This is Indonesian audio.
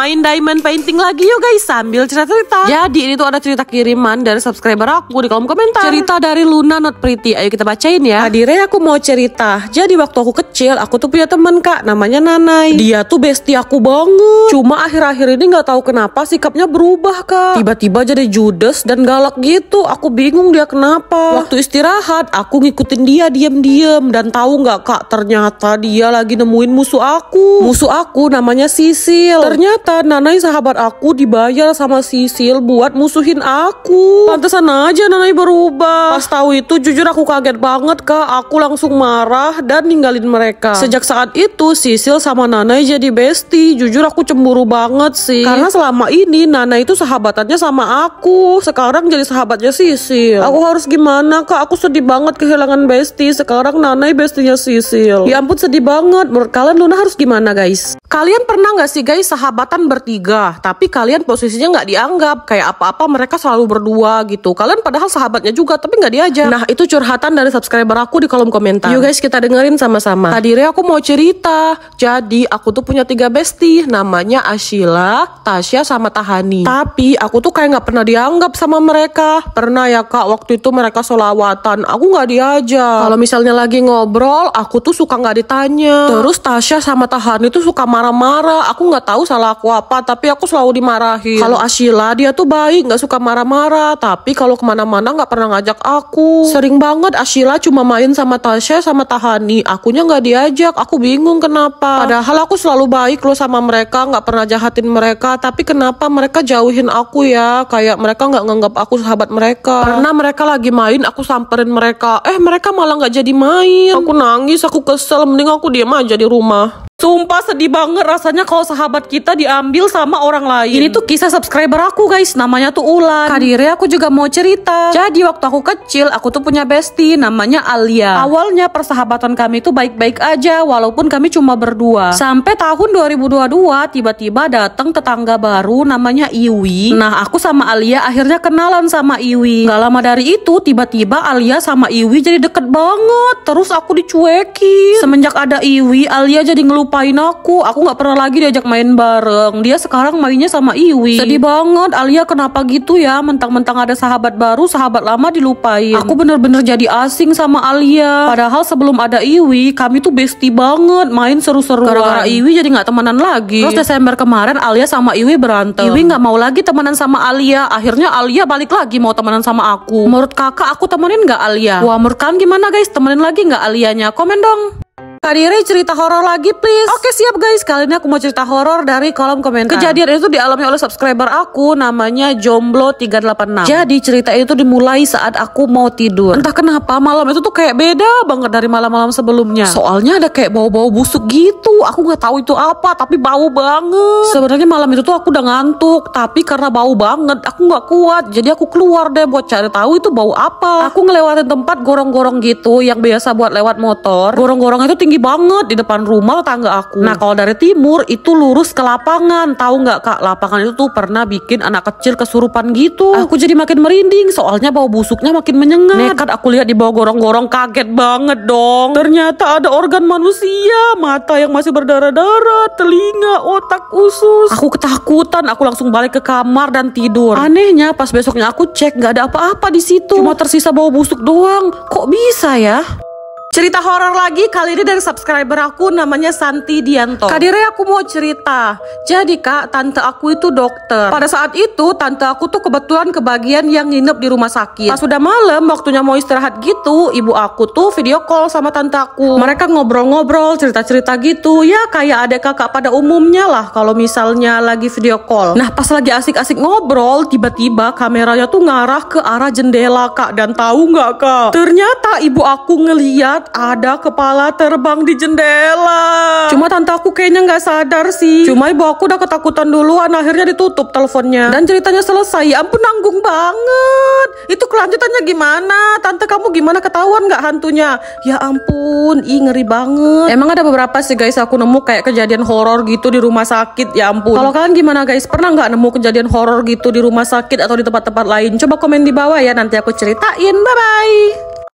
main diamond painting lagi yuk guys sambil cerita-cerita. Jadi ini tuh ada cerita kiriman dari subscriber aku di kolom komentar. Cerita dari Luna Not Pretty. Ayo kita bacain ya. Hadirnya aku mau cerita. Jadi waktu aku kecil aku tuh punya teman kak namanya Nanai. Dia tuh bestie aku banget. Cuma akhir-akhir ini nggak tahu kenapa sikapnya berubah kak. Tiba-tiba jadi judes dan galak gitu. Aku bingung dia kenapa. Waktu istirahat aku ngikutin dia diam-diam dan tahu nggak kak ternyata dia lagi nemuin musuh aku. Musuh aku namanya Sisil. Ternyata ternyata Nanai sahabat aku dibayar sama Sisil buat musuhin aku. Pantesan aja Nanai berubah. Pas tahu itu jujur aku kaget banget kak. Aku langsung marah dan ninggalin mereka. Sejak saat itu Sisil sama Nanai jadi bestie. Jujur aku cemburu banget sih. Karena selama ini Nanai itu sahabatannya sama aku. Sekarang jadi sahabatnya Sisil. Aku harus gimana kak? Aku sedih banget kehilangan bestie. Sekarang Nanai bestinya Sisil. Ya ampun sedih banget. Menurut kalian Luna harus gimana guys? Kalian pernah nggak sih guys sahabatan kalian bertiga tapi kalian posisinya nggak dianggap kayak apa-apa mereka selalu berdua gitu kalian padahal sahabatnya juga tapi nggak diajak nah itu curhatan dari subscriber aku di kolom komentar yuk guys kita dengerin sama-sama tadi aku mau cerita jadi aku tuh punya tiga bestie namanya Ashila Tasya sama Tahani tapi aku tuh kayak nggak pernah dianggap sama mereka pernah ya kak waktu itu mereka solawatan aku nggak diajak kalau misalnya lagi ngobrol aku tuh suka nggak ditanya terus Tasya sama Tahani tuh suka marah-marah aku nggak tahu salah aku apa tapi aku selalu dimarahin kalau Ashila dia tuh baik nggak suka marah-marah tapi kalau kemana-mana nggak pernah ngajak aku sering banget Ashila cuma main sama Tasya sama Tahani akunya nggak diajak aku bingung kenapa padahal aku selalu baik loh sama mereka nggak pernah jahatin mereka tapi kenapa mereka jauhin aku ya kayak mereka nggak nganggap aku sahabat mereka karena mereka lagi main aku samperin mereka eh mereka malah nggak jadi main aku nangis aku kesel mending aku diam aja di rumah Sumpah sedih banget rasanya kalau sahabat kita diambil sama orang lain. Ini tuh kisah subscriber aku guys, namanya tuh Ulan. Kadire aku juga mau cerita. Jadi waktu aku kecil, aku tuh punya bestie namanya Alia. Awalnya persahabatan kami tuh baik-baik aja walaupun kami cuma berdua. Sampai tahun 2022 tiba-tiba datang tetangga baru namanya Iwi. Nah, aku sama Alia akhirnya kenalan sama Iwi. Gak lama dari itu tiba-tiba Alia sama Iwi jadi deket banget. Terus aku dicuekin. Semenjak ada Iwi, Alia jadi ngelup. Lupain aku aku nggak pernah lagi diajak main bareng dia sekarang mainnya sama Iwi sedih banget Alia kenapa gitu ya mentang-mentang ada sahabat baru sahabat lama dilupain aku bener-bener jadi asing sama Alia padahal sebelum ada Iwi kami tuh bestie banget main seru-seruan Karena gara Iwi jadi nggak temenan lagi terus Desember kemarin Alia sama Iwi berantem Iwi nggak mau lagi temenan sama Alia akhirnya Alia balik lagi mau temenan sama aku menurut kakak aku temenin nggak Alia wah menurut kalian gimana guys temenin lagi nggak Alianya komen dong Kak Diri cerita horor lagi please. Oke siap guys, kali ini aku mau cerita horor dari kolom komentar. Kejadian itu dialami oleh subscriber aku namanya Jomblo 386. Jadi cerita itu dimulai saat aku mau tidur. Entah kenapa malam itu tuh kayak beda banget dari malam-malam sebelumnya. Soalnya ada kayak bau-bau busuk gitu. Aku nggak tahu itu apa, tapi bau banget. Sebenarnya malam itu tuh aku udah ngantuk, tapi karena bau banget aku nggak kuat. Jadi aku keluar deh buat cari tahu itu bau apa. Aku ngelewatin tempat gorong-gorong gitu yang biasa buat lewat motor. Gorong-gorong itu tinggal tinggi banget di depan rumah tangga aku. Nah kalau dari timur itu lurus ke lapangan. Tahu nggak kak lapangan itu tuh pernah bikin anak kecil kesurupan gitu. Aku jadi makin merinding soalnya bau busuknya makin menyengat. Nekat kan aku lihat di bawah gorong-gorong kaget banget dong. Ternyata ada organ manusia, mata yang masih berdarah-darah, telinga, otak, usus. Aku ketakutan, aku langsung balik ke kamar dan tidur. Anehnya pas besoknya aku cek nggak ada apa-apa di situ. Cuma tersisa bau busuk doang. Kok bisa ya? Cerita horor lagi kali ini dari subscriber aku namanya Santi Dianto. Kadire aku mau cerita. Jadi kak, tante aku itu dokter. Pada saat itu tante aku tuh kebetulan kebagian yang nginep di rumah sakit. Pas sudah malam, waktunya mau istirahat gitu, ibu aku tuh video call sama tante aku. Mereka ngobrol-ngobrol, cerita-cerita gitu. Ya kayak ada kakak pada umumnya lah kalau misalnya lagi video call. Nah pas lagi asik-asik ngobrol, tiba-tiba kameranya tuh ngarah ke arah jendela kak. Dan tahu nggak kak? Ternyata ibu aku ngeliat lihat ada kepala terbang di jendela. Cuma tante aku kayaknya nggak sadar sih. Cuma ibu aku udah ketakutan duluan akhirnya ditutup teleponnya. Dan ceritanya selesai. Ya ampun nanggung banget. Itu kelanjutannya gimana? Tante kamu gimana ketahuan nggak hantunya? Ya ampun, ih ngeri banget. Emang ada beberapa sih guys aku nemu kayak kejadian horor gitu di rumah sakit. Ya ampun. Kalau kalian gimana guys? Pernah nggak nemu kejadian horor gitu di rumah sakit atau di tempat-tempat lain? Coba komen di bawah ya nanti aku ceritain. Bye bye.